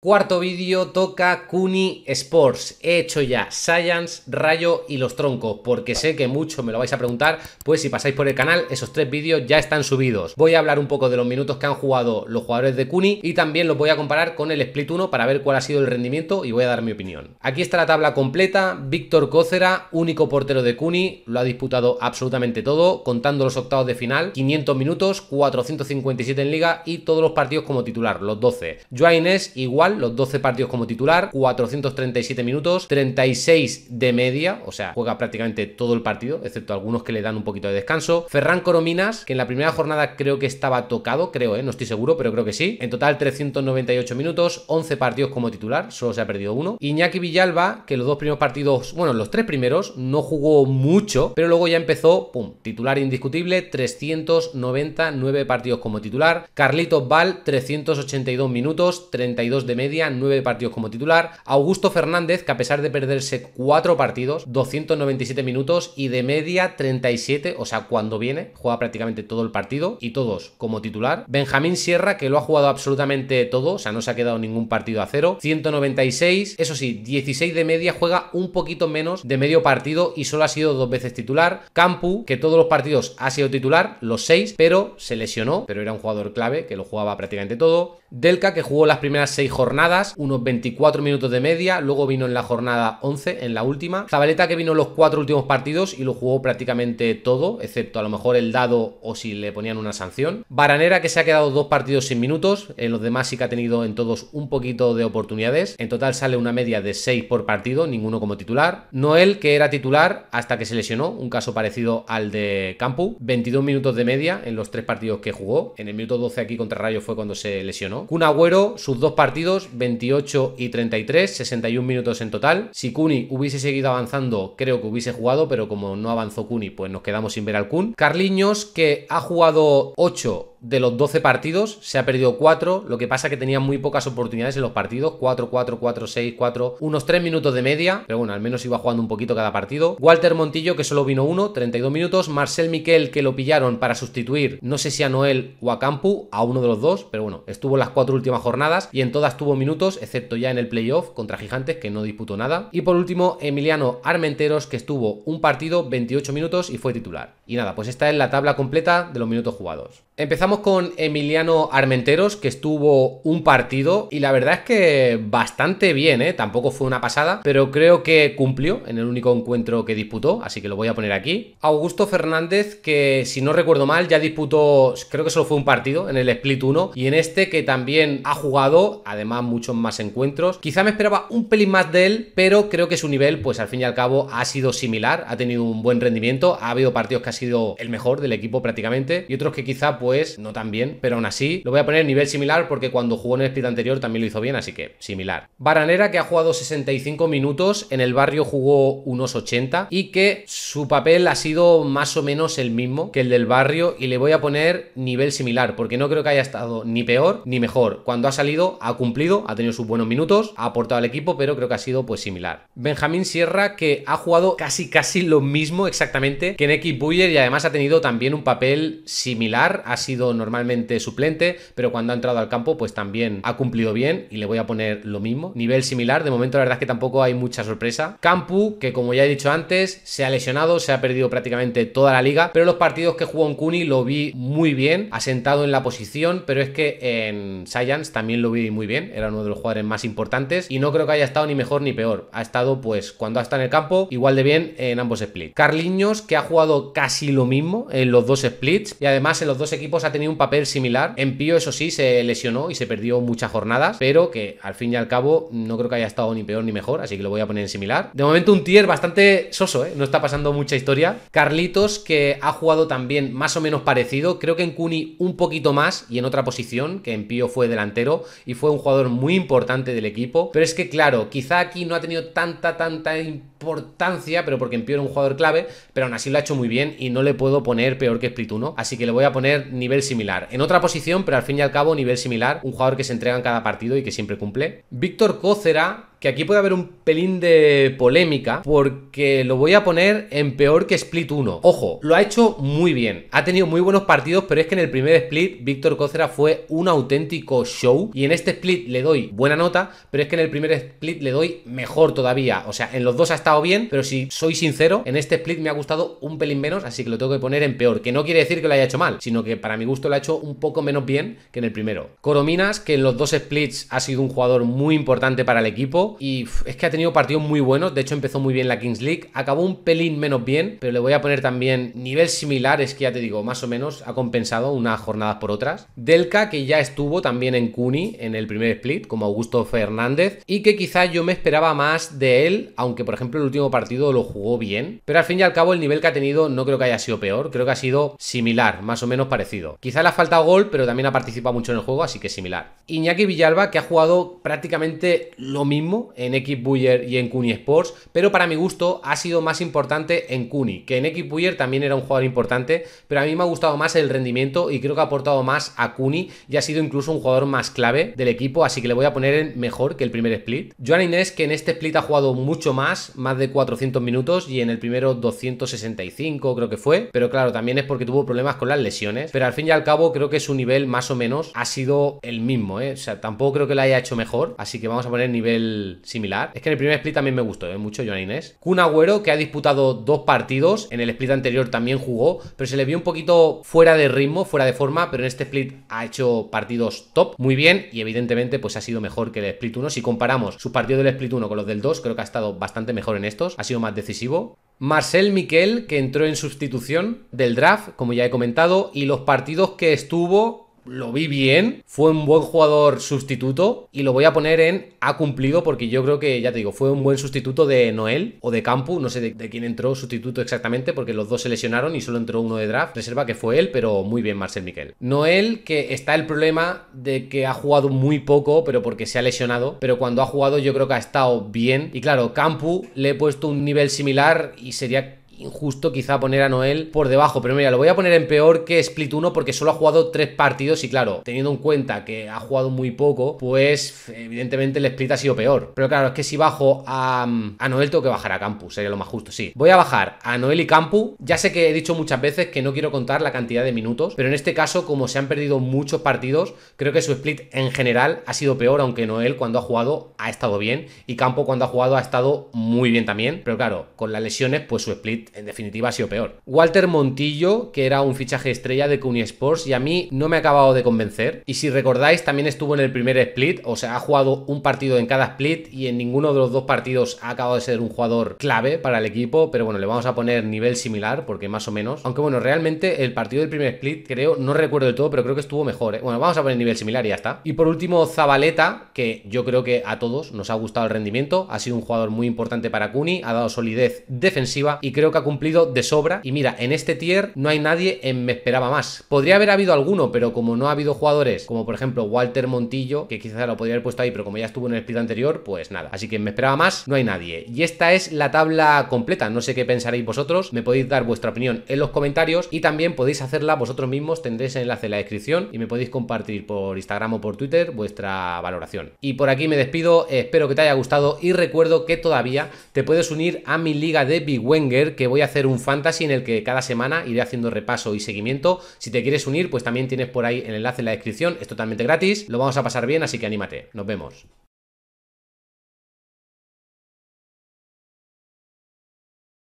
Cuarto vídeo toca Kuni Sports. He hecho ya Science, Rayo y los troncos, porque sé que mucho me lo vais a preguntar, pues si pasáis por el canal, esos tres vídeos ya están subidos. Voy a hablar un poco de los minutos que han jugado los jugadores de Kuni y también los voy a comparar con el Split 1 para ver cuál ha sido el rendimiento y voy a dar mi opinión. Aquí está la tabla completa. Víctor Cócera, único portero de Kuni, lo ha disputado absolutamente todo, contando los octavos de final, 500 minutos, 457 en liga y todos los partidos como titular, los 12. es igual los 12 partidos como titular, 437 minutos, 36 de media, o sea, juega prácticamente todo el partido, excepto algunos que le dan un poquito de descanso. Ferran Corominas, que en la primera jornada creo que estaba tocado, creo, ¿eh? no estoy seguro, pero creo que sí. En total 398 minutos, 11 partidos como titular, solo se ha perdido uno. Iñaki Villalba, que los dos primeros partidos, bueno, los tres primeros, no jugó mucho, pero luego ya empezó, pum, titular indiscutible, 399 partidos como titular. Carlitos Val, 382 minutos, 32 de media, 9 partidos como titular. Augusto Fernández, que a pesar de perderse 4 partidos, 297 minutos y de media 37, o sea, cuando viene, juega prácticamente todo el partido y todos como titular. Benjamín Sierra, que lo ha jugado absolutamente todo, o sea, no se ha quedado ningún partido a cero. 196, eso sí, 16 de media, juega un poquito menos de medio partido y solo ha sido dos veces titular. Campu, que todos los partidos ha sido titular, los 6, pero se lesionó, pero era un jugador clave que lo jugaba prácticamente todo. Delca, que jugó las primeras 6 jornadas, unos 24 minutos de media, luego vino en la jornada 11, en la última. Zabaleta, que vino los 4 últimos partidos y lo jugó prácticamente todo, excepto a lo mejor el dado o si le ponían una sanción. Baranera, que se ha quedado dos partidos sin minutos, en los demás sí que ha tenido en todos un poquito de oportunidades. En total sale una media de 6 por partido, ninguno como titular. Noel, que era titular hasta que se lesionó, un caso parecido al de Campu, 22 minutos de media en los tres partidos que jugó. En el minuto 12 aquí contra Rayo fue cuando se lesionó Kun Agüero, sus dos partidos, 28 y 33, 61 minutos en total. Si Kuni hubiese seguido avanzando, creo que hubiese jugado, pero como no avanzó Kuni, pues nos quedamos sin ver al Kun. Carliños, que ha jugado 8 de los 12 partidos se ha perdido 4, lo que pasa que tenía muy pocas oportunidades en los partidos, 4, 4, 4, 6, 4, unos 3 minutos de media, pero bueno, al menos iba jugando un poquito cada partido. Walter Montillo, que solo vino uno, 32 minutos, Marcel Miquel, que lo pillaron para sustituir, no sé si a Noel o a Campu, a uno de los dos, pero bueno, estuvo en las cuatro últimas jornadas y en todas tuvo minutos, excepto ya en el playoff contra Gigantes, que no disputó nada. Y por último, Emiliano Armenteros, que estuvo un partido, 28 minutos y fue titular. Y nada, pues esta es la tabla completa de los minutos jugados. Empezamos con Emiliano Armenteros, que estuvo un partido y la verdad es que bastante bien, ¿eh? tampoco fue una pasada, pero creo que cumplió en el único encuentro que disputó, así que lo voy a poner aquí. Augusto Fernández, que si no recuerdo mal, ya disputó, creo que solo fue un partido en el Split 1 y en este que también ha jugado, además muchos más encuentros. Quizá me esperaba un pelín más de él, pero creo que su nivel, pues al fin y al cabo, ha sido similar, ha tenido un buen rendimiento, ha habido partidos que ha sido el mejor del equipo prácticamente y otros que quizá pues, pues no tan bien, pero aún así lo voy a poner nivel similar porque cuando jugó en el split anterior también lo hizo bien, así que similar. Baranera que ha jugado 65 minutos, en el barrio jugó unos 80 y que su papel ha sido más o menos el mismo que el del barrio y le voy a poner nivel similar porque no creo que haya estado ni peor ni mejor. Cuando ha salido ha cumplido, ha tenido sus buenos minutos, ha aportado al equipo, pero creo que ha sido pues similar. Benjamín Sierra que ha jugado casi casi lo mismo exactamente que en Buyer y además ha tenido también un papel similar, sido normalmente suplente, pero cuando ha entrado al campo, pues también ha cumplido bien y le voy a poner lo mismo. Nivel similar, de momento la verdad es que tampoco hay mucha sorpresa. Campu, que como ya he dicho antes, se ha lesionado, se ha perdido prácticamente toda la liga, pero los partidos que jugó en Cuni lo vi muy bien, asentado en la posición, pero es que en Science también lo vi muy bien, era uno de los jugadores más importantes y no creo que haya estado ni mejor ni peor. Ha estado, pues, cuando ha estado en el campo, igual de bien en ambos splits. Carliños, que ha jugado casi lo mismo en los dos splits y además en los dos equipos ha tenido un papel similar. En Pío, eso sí, se lesionó y se perdió muchas jornadas, pero que al fin y al cabo no creo que haya estado ni peor ni mejor, así que lo voy a poner en similar. De momento un tier bastante soso, ¿eh? No está pasando mucha historia. Carlitos, que ha jugado también más o menos parecido, creo que en Cuni un poquito más y en otra posición, que en Pío fue delantero y fue un jugador muy importante del equipo, pero es que claro, quizá aquí no ha tenido tanta, tanta importancia importancia, pero porque en un jugador clave, pero aún así lo ha hecho muy bien y no le puedo poner peor que Split 1, así que le voy a poner nivel similar. En otra posición, pero al fin y al cabo nivel similar, un jugador que se entrega en cada partido y que siempre cumple. Víctor Cócera que aquí puede haber un pelín de polémica porque lo voy a poner en peor que Split 1. Ojo, lo ha hecho muy bien. Ha tenido muy buenos partidos, pero es que en el primer Split Víctor Cócera fue un auténtico show y en este Split le doy buena nota, pero es que en el primer Split le doy mejor todavía. O sea, en los dos ha estado bien, pero si soy sincero, en este Split me ha gustado un pelín menos, así que lo tengo que poner en peor, que no quiere decir que lo haya hecho mal, sino que para mi gusto lo ha hecho un poco menos bien que en el primero. Corominas, que en los dos splits ha sido un jugador muy importante para el equipo, y es que ha tenido partidos muy buenos. De hecho, empezó muy bien la Kings League. Acabó un pelín menos bien, pero le voy a poner también nivel similar. Es que ya te digo, más o menos ha compensado unas jornadas por otras. Delca, que ya estuvo también en Cuni en el primer split, como Augusto Fernández, y que quizá yo me esperaba más de él, aunque por ejemplo el último partido lo jugó bien. Pero al fin y al cabo, el nivel que ha tenido no creo que haya sido peor, creo que ha sido similar, más o menos parecido. Quizá le ha faltado gol, pero también ha participado mucho en el juego, así que similar. Iñaki Villalba, que ha jugado prácticamente lo mismo en x Buyer y en Kuni Sports, pero para mi gusto ha sido más importante en Kuni, que en Buyer también era un jugador importante, pero a mí me ha gustado más el rendimiento y creo que ha aportado más a Kuni y ha sido incluso un jugador más clave del equipo, así que le voy a poner en mejor que el primer split. Joan Inés, que en este split ha jugado mucho más, más de 400 minutos y en el primero 265 creo que fue, pero claro, también es porque tuvo problemas con las lesiones, pero al fin y al cabo creo que su nivel más o menos ha sido el mismo, ¿eh? o sea, tampoco creo que lo haya hecho mejor, así que vamos a poner nivel similar. Es que en el primer split también me gustó ¿eh? mucho Joan Inés. Kun Agüero, que ha disputado dos partidos, en el split anterior también jugó, pero se le vio un poquito fuera de ritmo, fuera de forma, pero en este split ha hecho partidos top, muy bien, y evidentemente pues ha sido mejor que el split 1. Si comparamos su partido del split 1 con los del 2, creo que ha estado bastante mejor en estos, ha sido más decisivo. Marcel Miquel, que entró en sustitución del draft, como ya he comentado, y los partidos que estuvo lo vi bien, fue un buen jugador sustituto y lo voy a poner en ha cumplido porque yo creo que, ya te digo, fue un buen sustituto de Noel o de Campu, no sé de, quién entró sustituto exactamente porque los dos se lesionaron y solo entró uno de draft, reserva que fue él, pero muy bien Marcel Miquel. Noel, que está el problema de que ha jugado muy poco, pero porque se ha lesionado, pero cuando ha jugado yo creo que ha estado bien y claro, Campu le he puesto un nivel similar y sería injusto quizá poner a Noel por debajo, pero mira, lo voy a poner en peor que Split 1 porque solo ha jugado 3 partidos y claro, teniendo en cuenta que ha jugado muy poco, pues evidentemente el Split ha sido peor. Pero claro, es que si bajo a, a Noel tengo que bajar a Campu, sería lo más justo, sí. Voy a bajar a Noel y Campu, ya sé que he dicho muchas veces que no quiero contar la cantidad de minutos, pero en este caso como se han perdido muchos partidos, creo que su Split en general ha sido peor, aunque Noel cuando ha jugado ha estado bien y Campo cuando ha jugado ha estado muy bien también, pero claro, con las lesiones pues su Split en definitiva ha sido peor. Walter Montillo, que era un fichaje estrella de Cuny Sports y a mí no me ha acabado de convencer. Y si recordáis, también estuvo en el primer split, o sea, ha jugado un partido en cada split y en ninguno de los dos partidos ha acabado de ser un jugador clave para el equipo, pero bueno, le vamos a poner nivel similar porque más o menos. Aunque bueno, realmente el partido del primer split, creo, no recuerdo del todo, pero creo que estuvo mejor. ¿eh? Bueno, vamos a poner nivel similar y ya está. Y por último, Zabaleta, que yo creo que a todos nos ha gustado el rendimiento, ha sido un jugador muy importante para CUNY ha dado solidez defensiva y creo que ha cumplido de sobra. Y mira, en este tier no hay nadie en me esperaba más. Podría haber habido alguno, pero como no ha habido jugadores, como por ejemplo Walter Montillo, que quizás lo podría haber puesto ahí, pero como ya estuvo en el split anterior, pues nada. Así que me esperaba más, no hay nadie. Y esta es la tabla completa. No sé qué pensaréis vosotros. Me podéis dar vuestra opinión en los comentarios y también podéis hacerla vosotros mismos. Tendréis el enlace en la descripción y me podéis compartir por Instagram o por Twitter vuestra valoración. Y por aquí me despido. Espero que te haya gustado y recuerdo que todavía te puedes unir a mi liga de Big Wenger que voy a hacer un fantasy en el que cada semana iré haciendo repaso y seguimiento. Si te quieres unir, pues también tienes por ahí el enlace en la descripción. Es totalmente gratis. Lo vamos a pasar bien, así que anímate. Nos vemos.